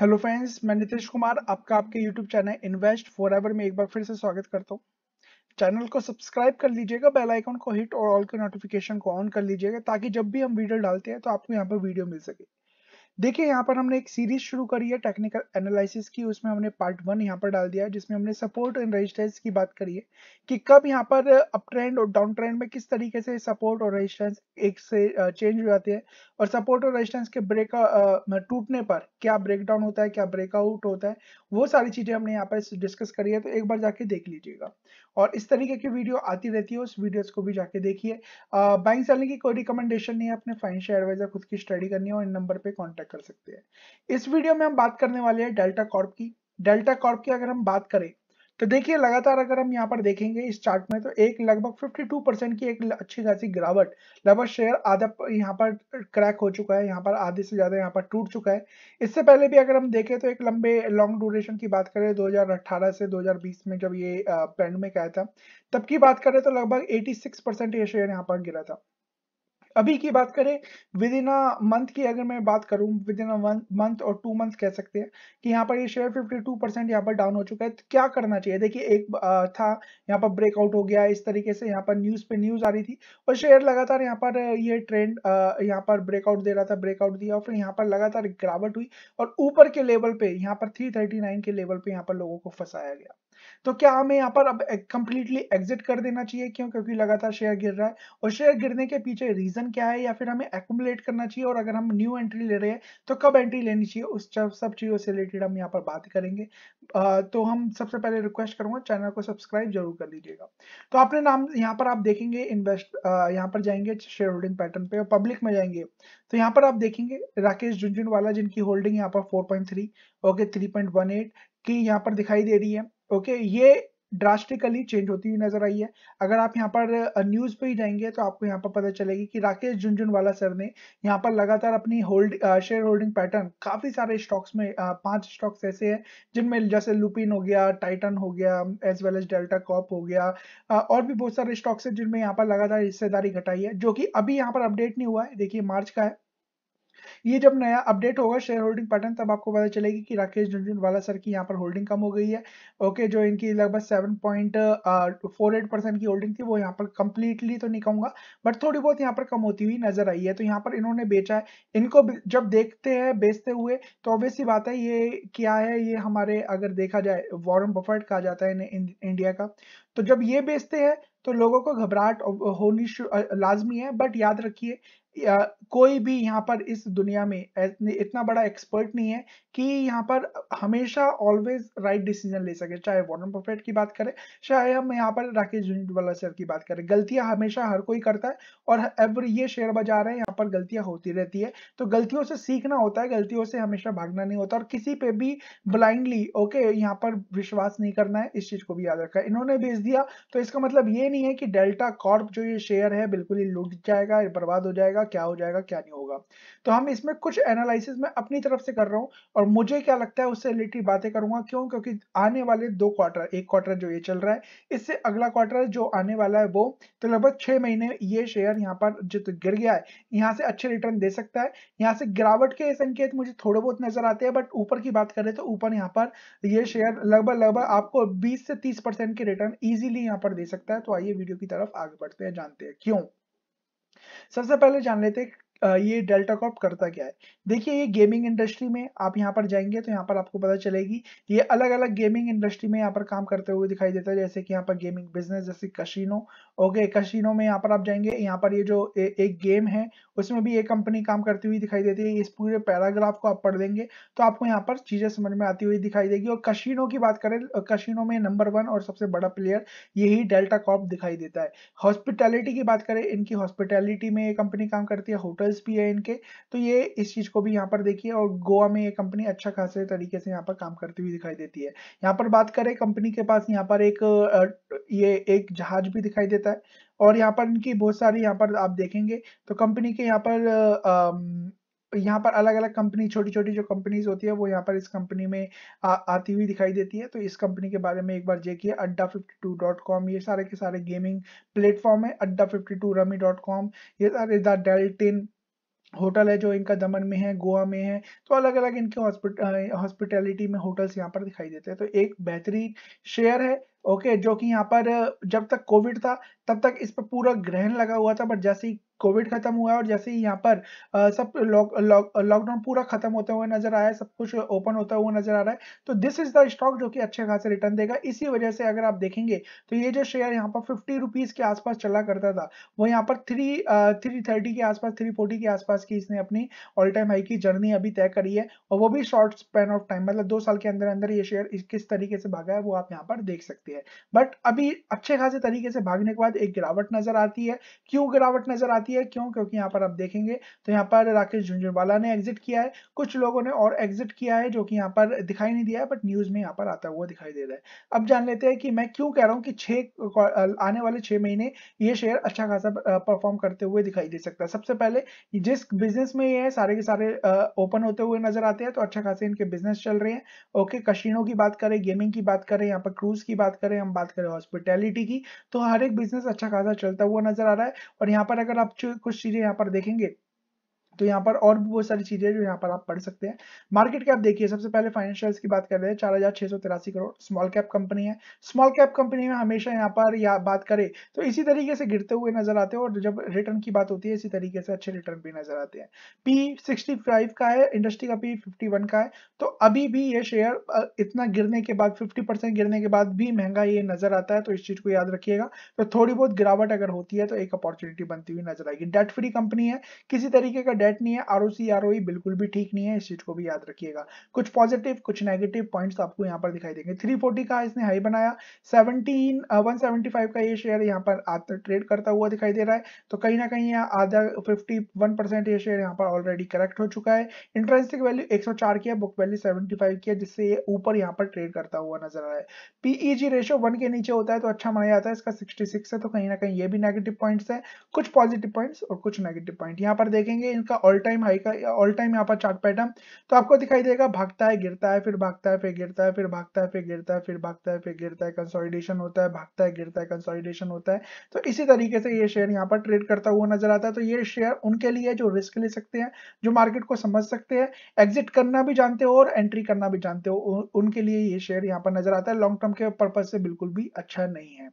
hello friends मैं नीतीश कुमार आपका आपके YouTube channel Invest For Ever में एक बार फिर से स्वागत करता हूँ चैनल को सब्सक्राइब कर लीजिएगा बेल आइकन को हिट और ऑल के नोटिफिकेशन को ऑन कर लीजिएगा ताकि जब भी हम वीडियो डालते हैं तो आपको यहाँ पर वीडियो मिल सके देखिए यहाँ पर हमने एक सीरीज शुरू करी है टेक्निकल एनालिसिस की उसमें हमने पार्ट वन यहाँ पर डाल दिया है जिसमें हमने सपोर्ट एंड रेजिस्टेंस की बात करी है कि कब यहाँ पर अप ट्रेंड और डाउन ट्रेंड में किस तरीके से सपोर्ट और रेजिस्टेंस एक से चेंज हो जाते हैं और सपोर्ट और रेजिस्टेंस के ब्रेक टूटने पर क्या ब्रेकडाउन होता है क्या ब्रेकआउट होता है वो सारी चीज़ें हमने यहाँ पर डिस्कस करी है तो एक बार जाके देख लीजिएगा और इस तरीके की वीडियो आती रहती है उस वीडियोस को भी जाके देखिए बैंक सेलिंग की कोई रिकमेंडेशन नहीं है अपने फाइनेंशियल एडवाइजर खुद की स्टडी करनी है और इन नंबर पे कांटेक्ट कर सकते हैं इस वीडियो में हम बात करने वाले हैं डेल्टा कॉर्प की डेल्टा कॉर्प की अगर हम बात करें तो देखिए लगातार अगर हम यहाँ पर देखेंगे इस चार्ट में तो एक लगभग 52 परसेंट की एक अच्छी खासी गिरावट लगभग शेयर आधा यहाँ पर क्रैक हो चुका है यहाँ पर आधे से ज़्यादा यहाँ पर टूट चुका है इससे पहले भी अगर हम देखें तो एक लंबे लॉन्ग ड्यूरेशन की बात करें 2018 से 2020 में जब ये पेंड में आया था तब की बात करें तो लगभग सिक्स परसेंट ये शेयर यहाँ पर गिरा था अभी की बात करें विद इन अ मंथ की अगर मैं बात करूं विद इन अ मंथ और टू मंथ कह सकते हैं कि यहाँ पर ये शेयर 52 परसेंट यहाँ पर डाउन हो चुका है तो क्या करना चाहिए देखिए एक था यहाँ पर ब्रेकआउट हो गया इस तरीके से यहाँ पर न्यूज़ पे न्यूज़ आ रही थी और शेयर लगातार यहाँ पर ये ट्रेंड यहाँ पर ब्रेकआउट दे रहा था ब्रेकआउट दिया और फिर यहाँ पर लगातार गिरावट हुई और ऊपर के लेवल पे यहाँ पर थ्री के लेवल पे यहाँ पर लोगों को फंसाया गया तो क्या हमें यहाँ पर अब कंप्लीटली एग्जिट कर देना चाहिए क्यों क्योंकि लगातार शेयर गिर रहा है और शेयर गिरने के पीछे रीजन क्या है या फिर हमें एकुमुलेट करना चाहिए और अगर हम न्यू एंट्री ले रहे हैं तो कब एंट्री लेनी चाहिए उस सब चीज़ों से रिलेटेड हम यहाँ पर बात करेंगे आ, तो हम सबसे पहले रिक्वेस्ट करूंगा चैनल को सब्सक्राइब जरूर कर लीजिएगा तो आपने नाम यहाँ पर आप देखेंगे इन्वेस्ट यहाँ पर जाएंगे शेयर होल्डिंग पैटर्न पे और पब्लिक में जाएंगे तो यहाँ पर आप देखेंगे राकेश झुंझुनवाला जिनकी होल्डिंग यहाँ पर फोर ओके थ्री की यहाँ पर दिखाई दे रही है ओके ये ड्रास्टिकली चेंज होती हुई नजर आई है अगर आप यहाँ पर न्यूज पे ही जाएंगे तो आपको यहाँ पर पता चलेगी कि राकेश झुंझुनवाला सर ने यहाँ पर लगातार अपनी होल्ड शेयर होल्डिंग पैटर्न काफी सारे स्टॉक्स में पांच स्टॉक्स ऐसे हैं जिनमें जैसे लुपिन हो गया टाइटन हो गया as well as Delta Corp हो गया और भी बहुत सारे स्टॉक्स है जिनमें यहाँ पर लगातार हिस्सेदारी घटाई है जो कि अभी यहाँ पर अपडेट नहीं हुआ है देखिए मार्च का है ये जब नया अपडेट होगा शेयर होल्डिंग पैटर्न तब आपको पता चलेगी कि राकेश झुंझुनवाला सर की यहाँ पर होल्डिंग कम हो गई है ओके जो इनकी लगभग seven point four eight percent की होल्डिंग थी वो यहाँ पर कंप्लीटली तो नहीं कहूंगा बट थोड़ी बहुत यहाँ पर कम होती हुई नजर आई है तो यहाँ पर इन्होंने बेचा है इनको जब देखते हैं बेचते हुए तो ऑब्वियसली बात है ये क्या है ये हमारे अगर देखा जाए वॉरम बफर्ट कहा जाता है इंडिया का तो जब ये बेचते हैं तो लोगों को घबराहट होनी लाजमी है बट याद रखिए या कोई भी यहाँ पर इस दुनिया में इतना बड़ा एक्सपर्ट नहीं है कि यहाँ पर हमेशा ऑलवेज राइट डिसीजन ले सके चाहे वॉर्न बफेट की बात करें चाहे हम यहाँ पर राकेश वाला सर की बात करें गलतियां हमेशा हर कोई करता है और एवरी ये शेयर बाजार है यहाँ पर गलतियां होती रहती है तो गलतियों से सीखना होता है गलतियों से हमेशा भागना नहीं होता और किसी पे भी ब्लाइंडली ओके यहाँ पर विश्वास नहीं करना है इस चीज को भी याद रखा इन्होंने बेच दिया तो इसका मतलब ये नहीं है कि डेल्टा कॉर्प जो ये शेयर है बिल्कुल ही लुट जाएगा बर्बाद हो जाएगा होगा क्या हो जाएगा क्या नहीं होगा तो हम इसमें कुछ एनालिसिस में अपनी तरफ से कर रहा हूँ और मुझे क्या लगता है उससे रिलेटेड बातें करूंगा क्यों क्योंकि आने वाले दो क्वार्टर एक क्वार्टर जो ये चल रहा है इससे अगला क्वार्टर जो आने वाला है वो तो लगभग छह महीने ये शेयर यहाँ पर जो गिर गया है यहाँ से अच्छे रिटर्न दे सकता है यहाँ से गिरावट के संकेत मुझे थोड़े बहुत नजर आते हैं बट ऊपर की बात करें तो ऊपर यहाँ पर ये शेयर लगभग लगभग आपको बीस से तीस परसेंट के रिटर्न इजिली यहाँ पर दे सकता है तो आइए वीडियो की तरफ आगे बढ़ते हैं जानते हैं क्यों सबसे पहले जान लेते हैं ये डेल्टा कॉप करता क्या है देखिए ये गेमिंग इंडस्ट्री में आप यहाँ पर जाएंगे तो यहाँ पर आपको पता चलेगी ये अलग अलग गेमिंग इंडस्ट्री में यहाँ पर काम करते हुए दिखाई देता है जैसे कि यहाँ पर गेमिंग बिजनेस जैसे कशीनो ओके कशीनो में यहाँ पर आप जाएंगे यहाँ पर ये जो ए, एक गेम है उसमें भी ये कंपनी काम करती हुई दिखाई देती है इस पूरे पैराग्राफ को आप पढ़ देंगे तो आपको यहाँ पर चीजें समझ में आती हुई दिखाई देगी और कशीनो की बात करें कशीनो में नंबर वन और सबसे बड़ा प्लेयर यही डेल्टा कॉप दिखाई देता है हॉस्पिटैलिटी की बात करें इनकी हॉस्पिटैलिटी में ये कंपनी काम करती है होटल लीडर्स भी है इनके तो ये इस चीज को भी यहाँ पर देखिए और गोवा में ये कंपनी अच्छा खासे तरीके से यहाँ पर काम करती हुई दिखाई देती है यहाँ पर बात करें कंपनी के पास यहाँ पर एक ये एक जहाज भी दिखाई देता है और यहाँ पर इनकी बहुत सारी यहाँ पर आप देखेंगे तो कंपनी के यहाँ पर यहाँ पर अलग अलग कंपनी छोटी छोटी जो कंपनीज होती है वो यहाँ पर इस कंपनी में आ, आती हुई दिखाई देती है तो इस कंपनी के बारे में एक बार देखिए अड्डा फिफ्टी टू डॉट कॉम ये सारे के सारे गेमिंग प्लेटफॉर्म है Adda fifty two rummy dot com ये सारे द डेल्टिन होटल है जो इनका दमन में है गोवा में है तो अलग अलग इनके हॉस्पिटैलिटी में होटल्स यहाँ पर दिखाई देते हैं तो एक बेहतरीन शेयर है ओके जो कि यहाँ पर जब तक कोविड था तब तक इस पर पूरा ग्रहण लगा हुआ था बट जैसे ही कोविड खत्म हुआ और जैसे ही यहाँ पर आ, सब लॉकडाउन लौ, पूरा खत्म होते हुए नजर आया सब कुछ ओपन होता हुआ नजर आ रहा है तो दिस इज द स्टॉक जो कि अच्छे खासे रिटर्न देगा इसी वजह से अगर आप देखेंगे तो ये जो शेयर यहाँ पर फिफ्टी रुपीज के आसपास चला करता था वो यहाँ पर थ्री थ्री थर्टी के आसपास थ्री फोर्टी के आसपास की इसने अपनी ऑल टाइम हाई की जर्नी अभी तय करी है और वो भी शॉर्ट स्पेन ऑफ टाइम मतलब दो साल के अंदर अंदर ये शेयर किस तरीके से भागा है वो आप यहाँ पर देख सकते हैं बट अभी अच्छे खासे तरीके से भागने के बाद एक गिरावट नजर आती है क्यों गिरावट नजर आती आती है क्यों क्योंकि यहाँ पर आप देखेंगे तो यहाँ पर राकेश झुंझुनवाला ने एग्जिट किया है कुछ लोगों ने और एग्जिट किया है जो कि यहाँ पर दिखाई नहीं दिया है बट न्यूज में यहाँ पर आता हुआ दिखाई दे रहा है अब जान लेते हैं कि मैं क्यों कह रहा हूँ कि छः आने वाले छह महीने ये शेयर अच्छा खासा परफॉर्म करते हुए दिखाई दे सकता है सबसे पहले जिस बिजनेस में ये है सारे के सारे ओपन होते हुए नजर आते हैं तो अच्छा खासे इनके बिजनेस चल रहे हैं ओके कशीनों की बात करें गेमिंग की बात करें यहाँ पर क्रूज की बात करें हम बात करें हॉस्पिटैलिटी की तो हर एक बिजनेस अच्छा खासा चलता हुआ नजर आ रहा है और यहाँ पर अगर आप कुछ कुछ चीजें यहाँ पर देखेंगे तो यहाँ पर और भी बहुत सारी चीजें जो यहाँ पर आप पढ़ सकते हैं मार्केट कैप देखिए सबसे पहले फाइनेंशियल्स की बात कर रहे हैं चार हजार छह सौ तिरासी करोड़ स्मॉल कैप कंपनी है स्मॉल कैप कंपनी में हमेशा यहाँ पर या बात करें तो इसी तरीके से गिरते हुए नजर आते हैं और जब रिटर्न की बात होती है इसी तरीके से अच्छे रिटर्न भी नजर आते हैं पी सिक्सटी का है इंडस्ट्री का पी फिफ्टी वन का है तो अभी भी ये शेयर इतना गिरने के बाद फिफ्टी परसेंट गिरने के बाद भी महंगा ये नजर आता है तो इस चीज को याद रखिएगा तो थोड़ी बहुत गिरावट अगर होती है तो एक अपॉर्चुनिटी बनती हुई नजर आएगी डेट फ्री कंपनी है किसी तरीके का डेट डेट नहीं है R O C R O बिल्कुल भी ठीक नहीं है इस चीज को भी याद रखिएगा कुछ पॉजिटिव कुछ नेगेटिव पॉइंट्स तो आपको यहाँ पर दिखाई देंगे 340 का इसने हाई बनाया 17 175 uh, का ये शेयर यहाँ पर आता ट्रेड करता हुआ दिखाई दे रहा है तो कहीं ना कहीं यहाँ आधा 51 परसेंट ये शेयर यहाँ पर ऑलरेडी करेक्ट हो चुका है इंटरेस्टिक वैल्यू 104 की है बुक वैल्यू 75 की है जिससे ये ऊपर यहाँ पर ट्रेड करता हुआ नजर आ रहा है पीईजी रेशो वन के नीचे होता है तो अच्छा माना जाता है इसका सिक्सटी है तो कहीं ना कहीं ये भी नेगेटिव पॉइंट्स है कुछ पॉजिटिव पॉइंट्स और कुछ नेगेटिव पॉइंट यहाँ पर देखेंगे इनका का ऑल टाइम हाई का ऑल टाइम यहाँ पर चार्ट पैटर्न तो आपको दिखाई देगा भागता है गिरता है फिर भागता है फिर गिरता है फिर भागता है फिर गिरता है फिर भागता है फिर गिरता है कंसोलिडेशन होता है भागता है गिरता है कंसोलिडेशन होता है तो इसी तरीके से ये शेयर यहाँ पर ट्रेड करता हुआ नजर आता है तो ये शेयर उनके लिए जो रिस्क ले सकते हैं जो मार्केट को समझ सकते हैं एग्जिट करना भी जानते हो और एंट्री करना भी जानते हो उनके लिए ये शेयर यहाँ पर नजर आता है लॉन्ग टर्म के पर्पज से बिल्कुल भी अच्छा नहीं है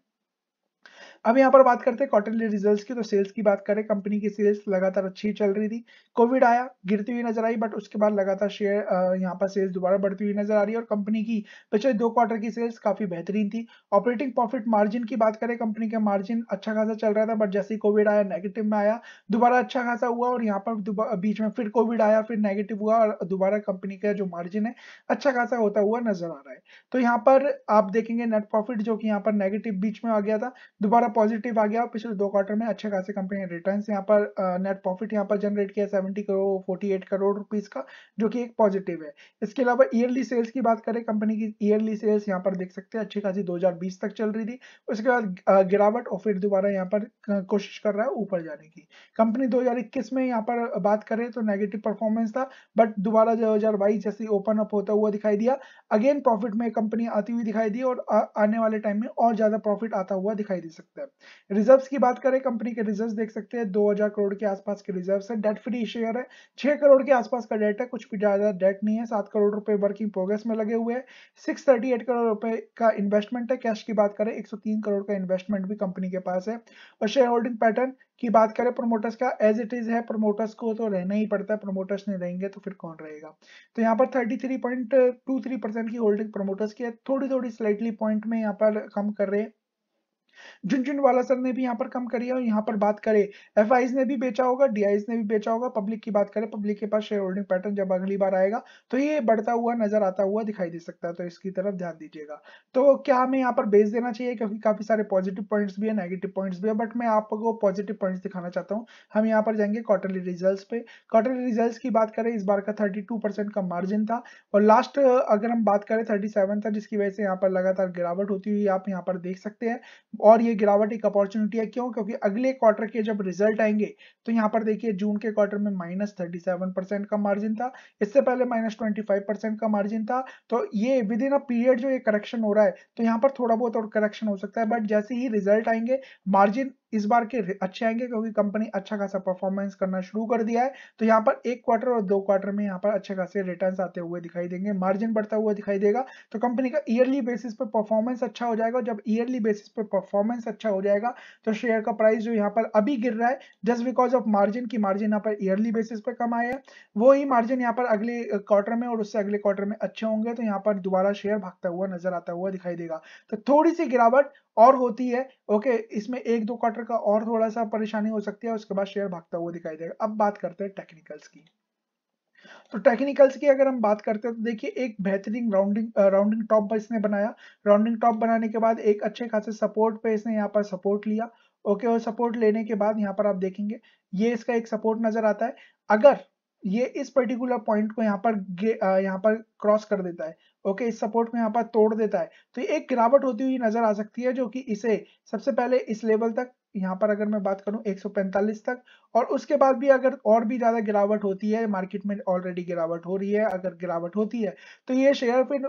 अब यहाँ पर बात करते हैं क्वार्टरली रिजल्ट्स की तो सेल्स की बात करें कंपनी की सेल्स लगातार अच्छी चल रही थी कोविड आया गिरती हुई नजर आई बट उसके बाद लगातार शेयर यहाँ पर सेल्स दोबारा बढ़ती हुई नजर आ रही है और कंपनी की पिछले दो क्वार्टर की सेल्स काफी बेहतरीन थी ऑपरेटिंग प्रॉफिट मार्जिन की बात करें कंपनी का मार्जिन अच्छा खासा चल रहा था बट जैसे ही कोविड आया नेगेटिव में आया दोबारा अच्छा खासा हुआ और यहाँ पर बीच में फिर कोविड आया फिर नेगेटिव हुआ और दोबारा कंपनी का जो मार्जिन है अच्छा खासा होता हुआ नजर आ रहा है तो यहाँ पर आप देखेंगे नेट प्रॉफिट जो कि यहाँ पर नेगेटिव बीच में आ गया था दोबारा पॉजिटिव आ गया पिछले दो क्वार्टर में अच्छे खासे कंपनी ने रिटर्न यहाँ पर नेट प्रॉफिट यहाँ पर जनरेट किया seventy crore forty eight crore rupees का जो कि एक पॉजिटिव है इसके अलावा ईयरली सेल्स की बात करें कंपनी की ईयरली सेल्स यहाँ पर देख सकते हैं अच्छी खासी 2020 तक चल रही थी उसके बाद गिरावट और फिर दोबारा यहाँ पर कोशिश कर रहा है ऊपर जाने की कंपनी दो में यहाँ पर बात करें तो नेगेटिव परफॉर्मेंस था बट दोबारा दो जैसे ओपन अप होता हुआ दिखाई दिया अगेन प्रॉफिट में कंपनी आती हुई दिखाई दी और आने वाले टाइम में और ज्यादा प्रॉफिट आता हुआ दिखाई दे सकता सकते हैं रिजर्व की बात करें कंपनी के रिजर्व देख सकते हैं दो करोड़ के आसपास के रिजर्व है डेट फ्री शेयर है छह करोड़ के आसपास का डेट है कुछ भी ज़्यादा डेट नहीं है सात करोड़ रुपए वर्किंग प्रोग्रेस में लगे हुए हैं सिक्स करोड़ रुपए का इन्वेस्टमेंट है कैश की बात करें एक करोड़ का इन्वेस्टमेंट भी कंपनी के पास है और शेयर होल्डिंग पैटर्न की बात करें प्रमोटर्स का एज इट इज है प्रमोटर्स को तो रहना ही पड़ता है प्रमोटर्स नहीं रहेंगे तो फिर कौन रहेगा तो यहाँ पर 33.23 परसेंट की होल्डिंग प्रमोटर्स की है थोड़ी थोड़ी स्लाइटली पॉइंट में यहाँ पर कम कर रहे हैं झुंझुन वाला सर ने भी यहाँ पर कम करी है और यहाँ पर बात करें एफ ने भी बेचा होगा डी ने भी बेचा होगा पब्लिक की बात करें पब्लिक के पास शेयर होल्डिंग पैटर्न जब अगली बार आएगा तो ये बढ़ता हुआ नजर आता हुआ दिखाई दे सकता है तो इसकी तरफ ध्यान दीजिएगा तो क्या हमें यहाँ पर बेच देना चाहिए क्योंकि काफी सारे पॉजिटिव पॉइंट्स भी है नेगेटिव पॉइंट्स भी है बट मैं आपको पॉजिटिव पॉइंट्स दिखाना चाहता हूँ हम यहाँ पर जाएंगे क्वार्टरली रिजल्ट पे क्वार्टरली रिजल्ट की बात करें इस बार का थर्टी का मार्जिन था और लास्ट अगर हम बात करें थर्टी था जिसकी वजह से यहाँ पर लगातार गिरावट होती हुई आप यहाँ पर देख सकते हैं और ये भी गिरावट एक अपॉर्चुनिटी है क्यों क्योंकि अगले क्वार्टर के जब रिजल्ट आएंगे तो यहाँ पर देखिए जून के क्वार्टर में माइनस थर्टी सेवन परसेंट का मार्जिन था इससे पहले माइनस ट्वेंटी फाइव परसेंट का मार्जिन था तो ये विद इन अ पीरियड जो ये करेक्शन हो रहा है तो यहाँ पर थोड़ा बहुत और करेक्शन हो सकता है बट जैसे ही रिजल्ट आएंगे मार्जिन इस बार के अच्छे आएंगे क्योंकि कंपनी अच्छा खासा परफॉर्मेंस करना शुरू कर दिया है तो यहाँ पर एक क्वार्टर और दो क्वार्टर में यहाँ पर अच्छे खासे रिटर्न आते हुए दिखाई देंगे मार्जिन बढ़ता हुआ दिखाई देगा तो कंपनी का ईयरली बेसिस पर परफॉर्मेंस अच्छा हो जाएगा जब ईयरली बेसिस पर परफॉर्मेंस परफॉर्मेंस अच्छा हो जाएगा तो शेयर का प्राइस जो यहाँ पर अभी गिर रहा है जस्ट बिकॉज ऑफ मार्जिन की मार्जिन यहाँ पर ईयरली बेसिस पर कम आया है वो ही मार्जिन यहाँ पर अगले क्वार्टर में और उससे अगले क्वार्टर में अच्छे होंगे तो यहाँ पर दोबारा शेयर भागता हुआ नजर आता हुआ दिखाई देगा तो थोड़ी सी गिरावट और होती है ओके इसमें एक दो क्वार्टर का और थोड़ा सा परेशानी हो सकती है उसके बाद शेयर भागता हुआ दिखाई देगा अब बात करते हैं टेक्निकल्स की तो टेक्निकल्स की अगर हम बात करते हैं तो देखिए एक बेहतरीन राउंडिंग राउंडिंग टॉप इसने बनाया राउंडिंग टॉप बनाने के बाद एक अच्छे खासे सपोर्ट पे इसने यहाँ पर सपोर्ट लिया ओके और सपोर्ट लेने के बाद यहाँ पर आप देखेंगे ये इसका एक सपोर्ट नजर आता है अगर ये इस पर्टिकुलर पॉइंट को यहाँ पर यहाँ पर क्रॉस कर देता है ओके okay, इस सपोर्ट में यहाँ पर तोड़ देता है तो एक गिरावट होती हुई नजर आ सकती है जो कि इसे सबसे पहले इस लेवल तक यहाँ पर अगर मैं बात करूं 145 तक और उसके बाद भी अगर और भी ज़्यादा गिरावट होती है मार्केट में ऑलरेडी गिरावट हो रही है अगर गिरावट होती है तो ये शेयर फिर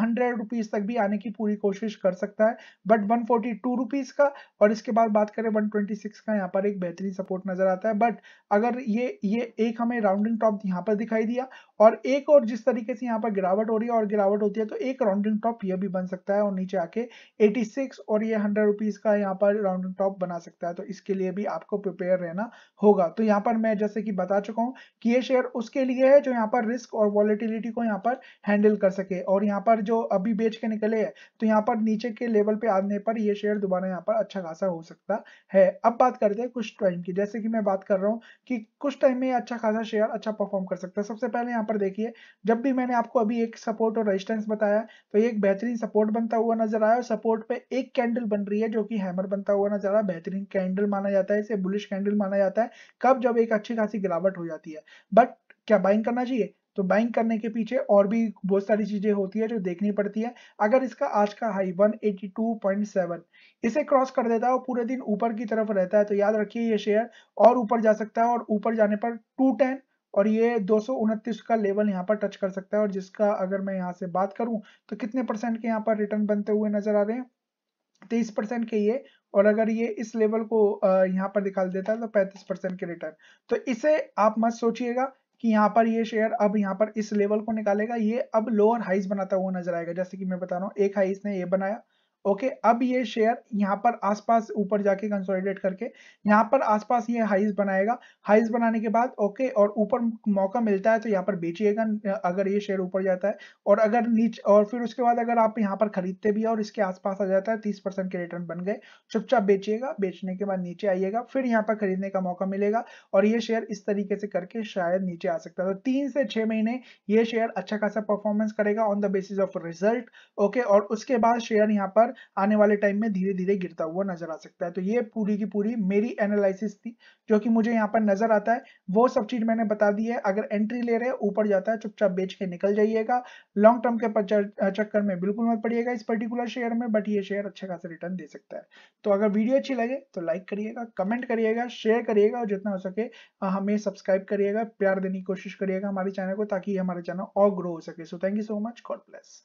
हंड्रेड रुपीज़ तक भी आने की पूरी कोशिश कर सकता है but one forty two rupees का और इसके बाद बात करें वन ट्वेंटी सिक्स का यहाँ पर एक बेहतरीन सपोर्ट नज़र आता है बट अगर ये ये एक हमें राउंडिंग टॉप यहाँ पर दिखाई दिया और एक और जिस तरीके से यहाँ पर गिरावट हो रही है और गिरावट होती है तो एक राउंडिंग टॉप यह भी बन सकता है और नीचे आके एटी और ये हंड्रेड रुपीज़ का यहाँ पर राउंडिंग टॉप बना सकता है तो इसके लिए भी आपको प्रिपेयर रहना होगा तो यहाँ पर मैं जैसे कि बता चुका हूँ कि ये शेयर उसके लिए है जो यहाँ पर रिस्क और वॉलिटिलिटी को यहाँ पर हैंडल कर सके और यहाँ पर जो अभी बेच के निकले है तो यहाँ पर नीचे के लेवल पे आने पर ये शेयर दोबारा यहाँ पर अच्छा खासा हो सकता है अब बात करते हैं कुछ टाइम की जैसे कि मैं बात कर रहा हूँ कि कुछ टाइम में अच्छा खासा शेयर अच्छा परफॉर्म कर सकता है सबसे पहले यहाँ पर देखिए जब भी मैंने आपको अभी एक सपोर्ट और रजिस्टेंस बताया तो ये एक बेहतरीन सपोर्ट बनता हुआ नजर आया और सपोर्ट पे एक कैंडल बन रही है जो कि हैमर बनता हुआ नजर आया बेहतरीन कैंडल माना जाता है इसे बुलिश कैंडल माना जाता है कब जब एक अच्छी खासी गिरावट हो जाती है बट क्या बाइंग करना चाहिए तो बाइंग करने के पीछे और भी बहुत सारी चीजें होती है जो देखनी पड़ती है अगर इसका आज का हाई 182.7 इसे क्रॉस कर देता है और पूरे दिन ऊपर की तरफ रहता है तो याद रखिए ये शेयर और ऊपर जा सकता है और ऊपर जाने पर 210 और ये दो का लेवल यहाँ पर टच कर सकता है और जिसका अगर मैं यहाँ से बात करूं तो कितने परसेंट के यहाँ पर रिटर्न बनते हुए नजर आ रहे हैं तेईस परसेंट के ये और अगर ये इस लेवल को यहाँ पर दिखा देता है तो 35 परसेंट के रिटर्न तो इसे आप मत सोचिएगा कि यहाँ पर ये शेयर अब यहाँ पर इस लेवल को निकालेगा ये अब लोअर हाइस बनाता हुआ नजर आएगा जैसे कि मैं बता रहा हूँ एक हाइस ने ये बनाया ओके okay, अब ये शेयर यहाँ पर आसपास ऊपर जाके कंसोलिडेट करके यहाँ पर आसपास ये हाइज बनाएगा हाइज बनाने के बाद ओके okay, और ऊपर मौका मिलता है तो यहाँ पर बेचिएगा अगर ये शेयर ऊपर जाता है और अगर नीचे और फिर उसके बाद अगर आप यहाँ पर खरीदते भी और इसके आसपास आ जाता है तीस परसेंट के रिटर्न बन गए चुपचाप बेचिएगा बेचने के बाद नीचे आइएगा फिर यहाँ पर खरीदने का मौका मिलेगा और ये शेयर इस तरीके से करके शायद नीचे आ सकता है तो तीन से छह महीने ये शेयर अच्छा खासा परफॉर्मेंस करेगा on the basis of result okay और उसके बाद शेयर यहाँ पर आने वाले टाइम में धीरे धीरे गिरता हुआ नजर आ सकता है तो ये पूरी की पूरी मेरी एनालिसिस थी जो कि मुझे यहाँ पर नजर आता है वो सब चीज मैंने बता दी है अगर एंट्री ले रहे हैं ऊपर जाता है चुपचाप बेच के निकल जाइएगा लॉन्ग टर्म के चक्कर में बिल्कुल मत पड़िएगा इस पर्टिकुलर शेयर में बट ये शेयर अच्छा खासा रिटर्न दे सकता है तो अगर वीडियो अच्छी लगे तो लाइक करिएगा कमेंट करिएगा शेयर करिएगा और जितना हो सके हमें सब्सक्राइब करिएगा प्यार देने की कोशिश करिएगा हमारे चैनल को ताकि हमारा चैनल और ग्रो हो सके so thank you so much God bless